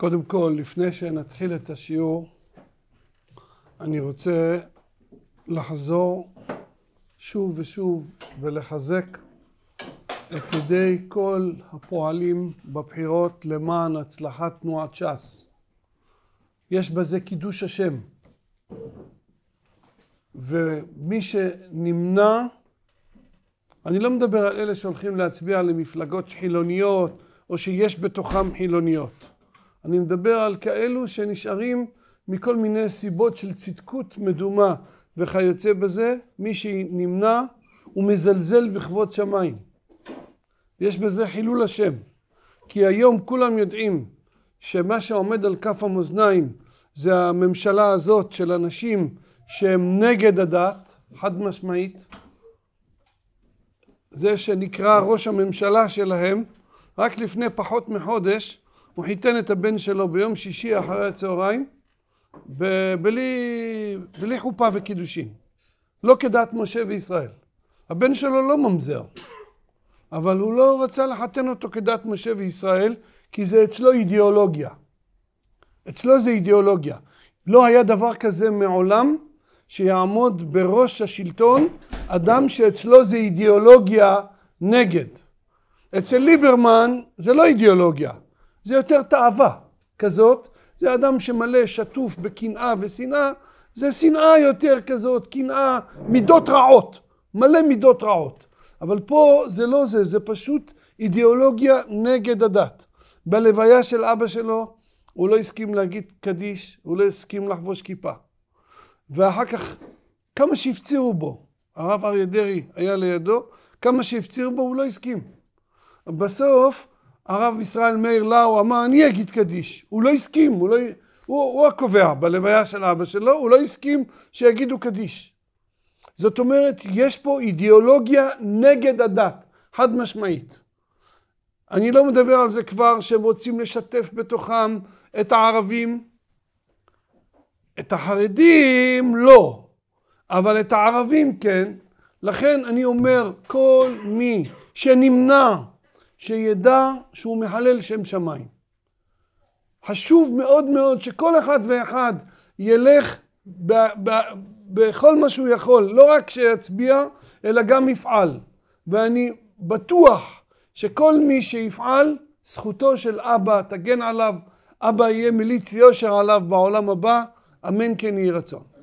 קודם כל, לפני שנתחיל את השיעור, אני רוצה לחזור שוב ושוב ולחזק את ידי כל הפועלים בבחירות למען הצלחת תנועת ש"ס. יש בזה קידוש השם. ומי שנמנע, אני לא מדבר על אלה שהולכים להצביע למפלגות חילוניות, או שיש בתוכם חילוניות. אני מדבר על כאלו שנשארים מכל מיני סיבות של צדקות מדומה וכיוצא בזה, מי שנמנע הוא מזלזל בכבוד שמיים. יש בזה חילול השם. כי היום כולם יודעים שמה שעומד על כף המאזניים זה הממשלה הזאת של אנשים שהם נגד הדת, חד משמעית. זה שנקרא ראש הממשלה שלהם, רק לפני פחות מחודש הוא חיתן את הבן שלו ביום שישי אחרי הצהריים, ב- בלי, בלי חופה וקידושין. לא כדעת משה וישראל. הבן שלו לא ממזר, אבל הוא לא רצה לחתן אותו כדעת משה וישראל, כי זה אצלו אידיאולוגיה. אצלו זה אידיאולוגיה. לא היה דבר כזה מעולם שיעמוד בראש השלטון אדם שאצלו זה אידיאולוגיה נגד. אצל ליברמן זה לא אידיאולוגיה, זה יותר תאווה כזאת, זה אדם שמלא שטוף בקנאה ושנאה, זה שנאה יותר כזאת, קנאה, מידות רעות, מלא מידות רעות. אבל פה זה לא זה, זה פשוט אידיאולוגיה נגד הדת. בלוויה של אבא שלו הוא לא הסכים להגיד קדיש, הוא לא הסכים לחבוש כיפה. ואחר כך, כמה שהפצירו בו, הרב אריה דרעי היה לידו, כמה שהפצירו בו הוא לא הסכים. בסוף הרב ישראל מאיר לאו אמר, אני אגיד קדיש. הוא לא הסכים, הוא, לא... הוא, הוא הקובע בלוויה של אבא שלו, הוא לא הסכים שיגידו קדיש. זאת אומרת, יש פה אידיאולוגיה נגד הדת, חד משמעית. אני לא מדבר על זה כבר שהם רוצים לשתף בתוכם את הערבים. את החרדים לא, אבל את הערבים כן. לכן אני אומר, כל מי שנמנע שידע שהוא מהלל שם שמיים. חשוב מאוד מאוד שכל אחד ואחד ילך ב, ב, בכל מה שהוא יכול, לא רק שיצביע, אלא גם יפעל. ואני בטוח שכל מי שיפעל, זכותו של אבא תגן עליו, אבא יהיה מליץ יושר עליו בעולם הבא, אמן כן יהי רצון.